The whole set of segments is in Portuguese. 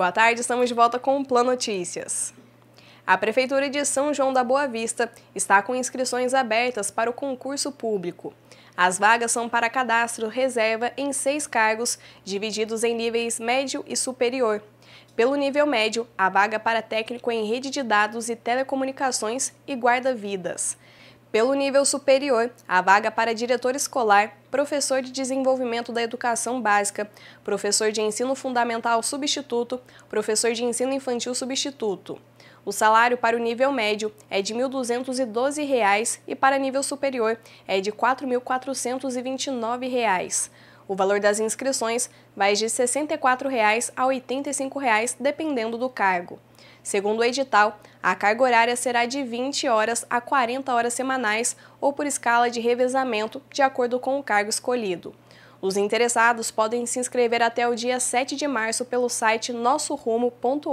Boa tarde, estamos de volta com o Plan Notícias. A Prefeitura de São João da Boa Vista está com inscrições abertas para o concurso público. As vagas são para cadastro reserva em seis cargos, divididos em níveis médio e superior. Pelo nível médio, a vaga para técnico em rede de dados e telecomunicações e guarda-vidas. Pelo nível superior, a vaga para diretor escolar, professor de desenvolvimento da educação básica, professor de ensino fundamental substituto, professor de ensino infantil substituto. O salário para o nível médio é de R$ 1.212 e para nível superior é de R$ 4.429. O valor das inscrições vai de R$ 64 a R$ 85, dependendo do cargo. Segundo o edital, a carga horária será de 20 horas a 40 horas semanais ou por escala de revezamento, de acordo com o cargo escolhido. Os interessados podem se inscrever até o dia 7 de março pelo site nossorumo.org.br.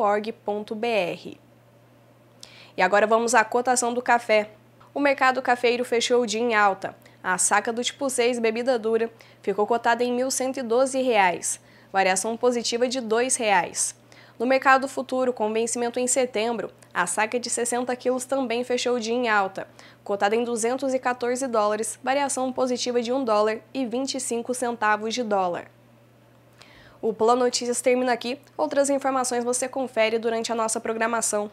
E agora vamos à cotação do café. O mercado cafeiro fechou o dia em alta. A saca do tipo 6 bebida dura ficou cotada em R$ 1.112, variação positiva de R$ 2,00. No mercado futuro, com vencimento em setembro, a saca de 60 quilos também fechou o dia em alta, cotada em 214 dólares, variação positiva de 1 dólar e 25 centavos de dólar. O Plano Notícias termina aqui. Outras informações você confere durante a nossa programação.